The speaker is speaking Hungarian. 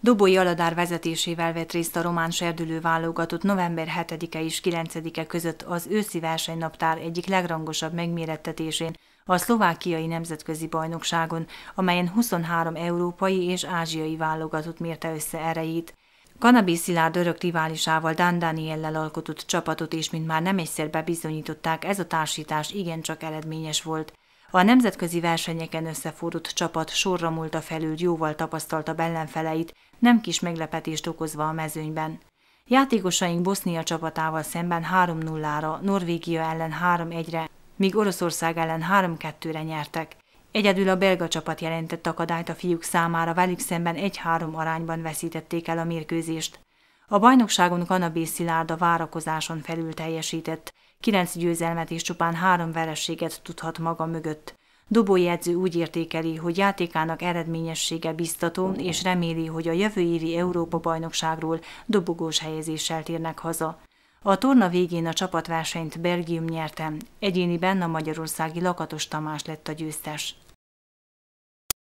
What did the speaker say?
Dobói Aladár vezetésével vett részt a román serdülő válogatott november 7-e és 9-e között az őszi versenynaptár egyik legrangosabb megmérettetésén, a szlovákiai nemzetközi bajnokságon, amelyen 23 európai és ázsiai válogatott mérte össze erejét. Kanabi Szilárd örök riválisával Dan Daniellel alkotott csapatot és mint már nem egyszer bebizonyították, ez a társítás igencsak eredményes volt. A nemzetközi versenyeken összefordult csapat sorra múlta felül jóval tapasztalta ellenfeleit, nem kis meglepetést okozva a mezőnyben. Játékosaink Bosznia csapatával szemben 3-0-ra, Norvégia ellen 3-1-re, míg Oroszország ellen 3-2-re nyertek. Egyedül a belga csapat jelentett akadályt a fiúk számára, velük szemben 1-3 arányban veszítették el a mérkőzést. A bajnokságon Kanabé Szilárd a várakozáson felül teljesített, Kilenc győzelmet és csupán három vereséget tudhat maga mögött. Dobójegyző úgy értékeli, hogy játékának eredményessége biztató, és reméli, hogy a jövő évi Európa-bajnokságról dobogós helyezéssel térnek haza. A torna végén a csapatversenyt Belgium nyerte, egyéniben a magyarországi Lakatos Tamás lett a győztes.